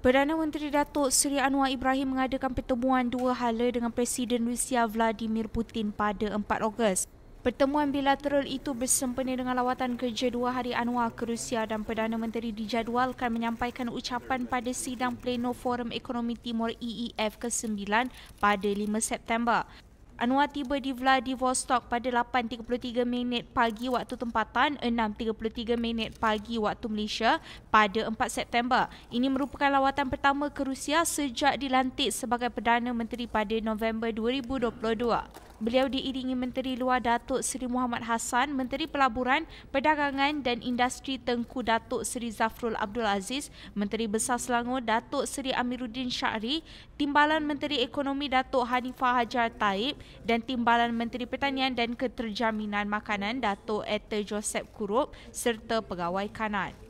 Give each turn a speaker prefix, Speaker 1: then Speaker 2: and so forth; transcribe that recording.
Speaker 1: Perdana Menteri Datuk Seri Anwar Ibrahim mengadakan pertemuan dua hala dengan Presiden Rusia Vladimir Putin pada 4 Ogos. Pertemuan bilateral itu bersempena dengan lawatan kerja dua hari Anwar ke Rusia dan Perdana Menteri dijadualkan menyampaikan ucapan pada sidang pleno Forum Ekonomi Timur EEF ke-9 pada 5 September. Anwar tiba di Vladivostok pada 8.33 minit pagi waktu tempatan 6.33 minit pagi waktu Malaysia pada 4 September. Ini merupakan lawatan pertama ke Rusia sejak dilantik sebagai Perdana Menteri pada November 2022. Beliau diiringi Menteri Luar Datuk Seri Muhammad Hassan, Menteri Pelaburan, Perdagangan dan Industri Tengku Datuk Seri Zafrul Abdul Aziz, Menteri Besar Selangor Datuk Seri Amiruddin Syari, Timbalan Menteri Ekonomi Datuk Hanifah Hajar Taib dan Timbalan Menteri Pertanian dan Keterjaminan Makanan Datuk Etta Joseph Kurup serta pegawai kanan.